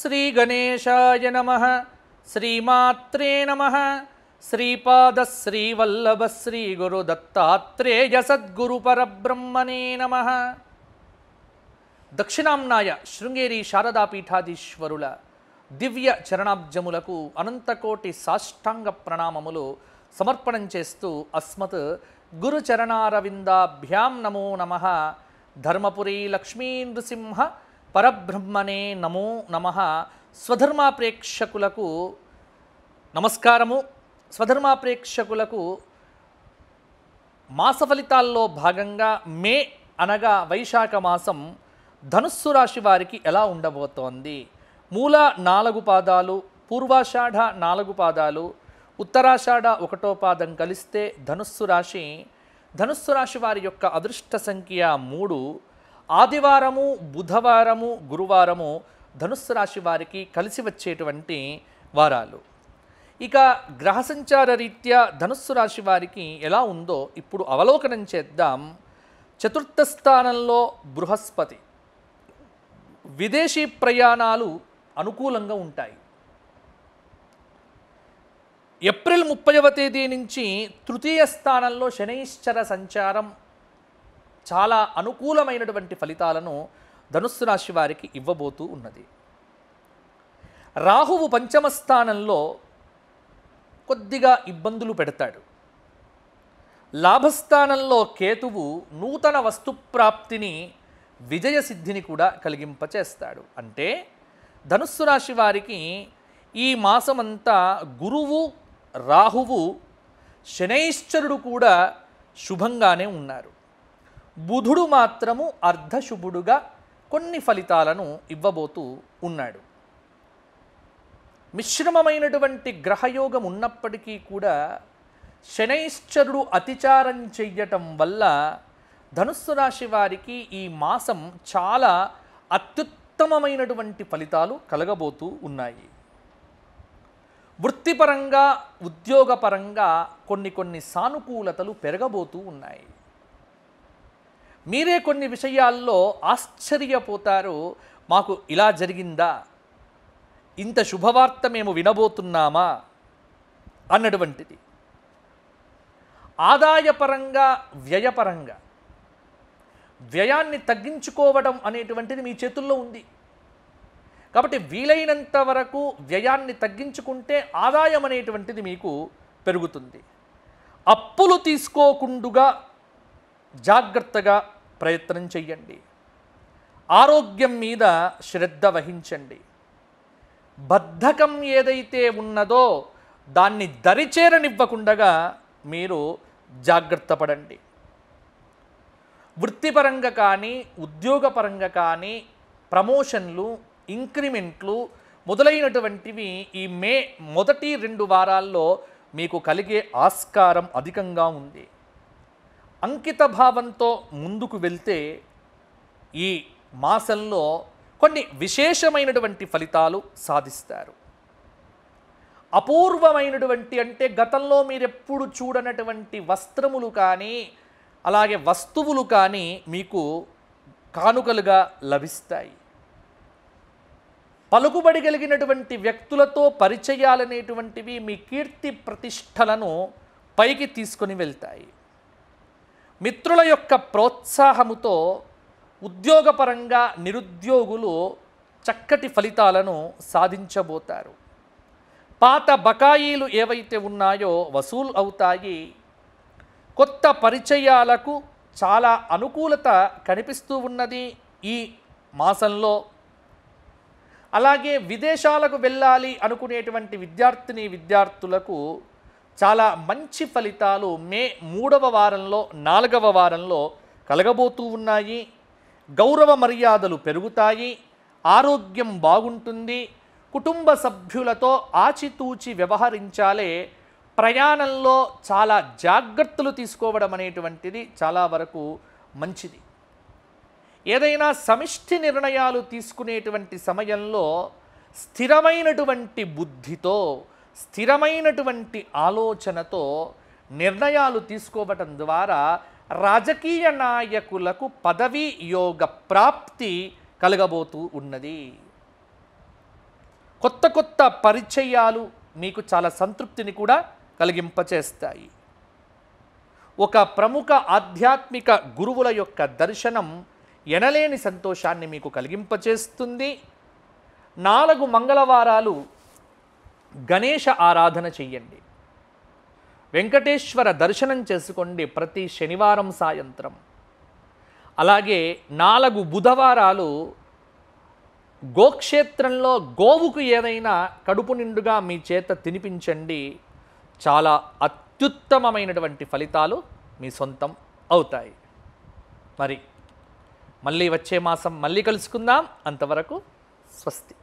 శ్రీగణేశాయ నమ శ్రీమాత్రే నమ శ్రీపాదశ్రీవల్లభ సద్గురు పరబ్రహ్మణే నమ దక్షిణాంనాయ శృంగేరి శారదాపీఠాధీశ్వరుల దివ్య చరణాబ్జములకు అనంతకోటి సాష్టాంగ ప్రణామములు సమర్పణం చేస్తూ అస్మత్ గురుచరణారవిందాభ్యాం నమో నమ ధర్మపురి లక్ష్మీ నృసింహ పరబ్రహ్మణే నమో నమ స్వధర్మా ప్రేక్షకులకు నమస్కారము స్వధర్మా ప్రేక్షకులకు మాస ఫలితాల్లో భాగంగా మే అనగా వైశాఖ మాసం ధనుస్సు రాశి వారికి ఎలా ఉండబోతోంది మూల నాలుగు పాదాలు పూర్వాషాఢ నాలుగు పాదాలు ఉత్తరాషాఢ ఒకటో పాదం కలిస్తే ధనుస్సు రాశి ధనుస్సు రాశి వారి యొక్క అదృష్ట సంఖ్య మూడు ఆదివారము బుధవారము గురువారము ధనుస్సు రాశి వారికి కలిసి వచ్చేటువంటి వారాలు ఇక గ్రహ సంచార రీత్యా ధనుస్సు రాశి వారికి ఎలా ఉందో ఇప్పుడు అవలోకనం చేద్దాం చతుర్థ స్థానంలో బృహస్పతి విదేశీ ప్రయాణాలు అనుకూలంగా ఉంటాయి ఏప్రిల్ ముప్పైవ తేదీ నుంచి తృతీయ స్థానంలో శనైశ్చర సంచారం చాలా అనుకూలమైనటువంటి ఫలితాలను ధనుస్సు రాశి వారికి ఇవ్వబోతూ ఉన్నది రాహువు పంచమ స్థానంలో కొద్దిగా ఇబ్బందులు పెడతాడు లాభస్థానంలో కేతువు నూతన వస్తుప్రాప్తిని విజయ సిద్ధిని కూడా కలిగింపచేస్తాడు అంటే ధనుస్సు రాశి వారికి ఈ మాసమంతా గురువు రాహువు శనైశ్చరుడు కూడా శుభంగానే ఉన్నారు బుధుడు మాత్రము అర్ధశుభుడుగా కొన్ని ఫలితాలను ఇవ్వబోతూ ఉన్నాడు మిశ్రమమైనటువంటి గ్రహయోగం ఉన్నప్పటికీ కూడా శనైశ్చరుడు అతిచారం చెయ్యటం వల్ల ధనుస్సు రాశి వారికి ఈ మాసం చాలా అత్యుత్తమమైనటువంటి ఫలితాలు కలగబోతూ ఉన్నాయి వృత్తిపరంగా ఉద్యోగపరంగా కొన్ని కొన్ని సానుకూలతలు పెరగబోతూ ఉన్నాయి మీరే కొన్ని విషయాల్లో ఆశ్చర్యపోతారు మాకు ఇలా జరిగిందా ఇంత శుభవార్త మేము వినబోతున్నామా అన్నటువంటిది ఆదాయపరంగా వ్యయపరంగా వ్యయాన్ని తగ్గించుకోవడం అనేటువంటిది మీ చేతుల్లో ఉంది కాబట్టి వీలైనంత వరకు వ్యయాన్ని తగ్గించుకుంటే ఆదాయం అనేటువంటిది మీకు పెరుగుతుంది అప్పులు తీసుకోకుండా జాగ్రత్తగా ప్రయత్నం చెయ్యండి ఆరోగ్యం మీద శ్రద్ధ వహించండి బద్ధకం ఏదైతే ఉన్నదో దాన్ని దరిచేరనివ్వకుండా మీరు జాగ్రత్త పడండి వృత్తిపరంగా కానీ ఉద్యోగపరంగా కానీ ప్రమోషన్లు ఇంక్రిమెంట్లు మొదలైనటువంటివి ఈ మే మొదటి రెండు వారాల్లో మీకు కలిగే ఆస్కారం అధికంగా ఉంది అంకిత భావంతో ముందుకు వెళ్తే ఈ మాసంలో కొన్ని విశేషమైనటువంటి ఫలితాలు సాధిస్తారు అపూర్వమైనటువంటి అంటే గతంలో మీరెప్పుడు చూడనటువంటి వస్త్రములు కానీ అలాగే వస్తువులు కానీ మీకు కానుకలుగా లభిస్తాయి పలుకుబడి కలిగినటువంటి వ్యక్తులతో పరిచయాలనేటువంటివి మీ కీర్తి ప్రతిష్టలను పైకి తీసుకుని వెళ్తాయి మిత్రుల యొక్క ప్రోత్సాహముతో ఉద్యోగపరంగా నిరుద్యోగులు చక్కటి ఫలితాలను సాధించబోతారు పాత బకాయిలు ఏవైతే ఉన్నాయో వసూలు అవుతాయి కొత్త పరిచయాలకు చాలా అనుకూలత కనిపిస్తూ ఉన్నది ఈ మాసంలో అలాగే విదేశాలకు వెళ్ళాలి అనుకునేటువంటి విద్యార్థిని విద్యార్థులకు చాలా మంచి ఫలితాలు మే మూడవ వారంలో నాలుగవ వారంలో కలగబోతూ ఉన్నాయి గౌరవ మర్యాదలు పెరుగుతాయి ఆరోగ్యం బాగుంటుంది కుటుంబ సభ్యులతో ఆచితూచి వ్యవహరించాలే ప్రయాణంలో చాలా జాగ్రత్తలు తీసుకోవడం అనేటువంటిది చాలా వరకు మంచిది ఏదైనా సమిష్టి నిర్ణయాలు తీసుకునేటువంటి సమయంలో స్థిరమైనటువంటి బుద్ధితో స్థిరమైనటువంటి ఆలోచనతో నిర్ణయాలు తీసుకోవటం ద్వారా రాజకీయ నాయకులకు పదవీ యోగ ప్రాప్తి కలగబోతూ ఉన్నది కొత్త కొత్త పరిచయాలు మీకు చాలా సంతృప్తిని కూడా కలిగింపచేస్తాయి ఒక ప్రముఖ ఆధ్యాత్మిక గురువుల యొక్క దర్శనం ఎనలేని సంతోషాన్ని మీకు కలిగింపచేస్తుంది నాలుగు మంగళవారాలు గణేష ఆరాధన చెయ్యండి వెంకటేశ్వర దర్శనం చేసుకోండి ప్రతి శనివారం సాయంత్రం అలాగే నాలుగు బుధవారాలు గోక్షేత్రంలో గోవుకు ఏదైనా కడుపు నిండుగా మీ చేత తినిపించండి చాలా అత్యుత్తమమైనటువంటి ఫలితాలు మీ సొంతం అవుతాయి మరి మళ్ళీ వచ్చే మాసం మళ్ళీ కలుసుకుందాం అంతవరకు స్వస్తి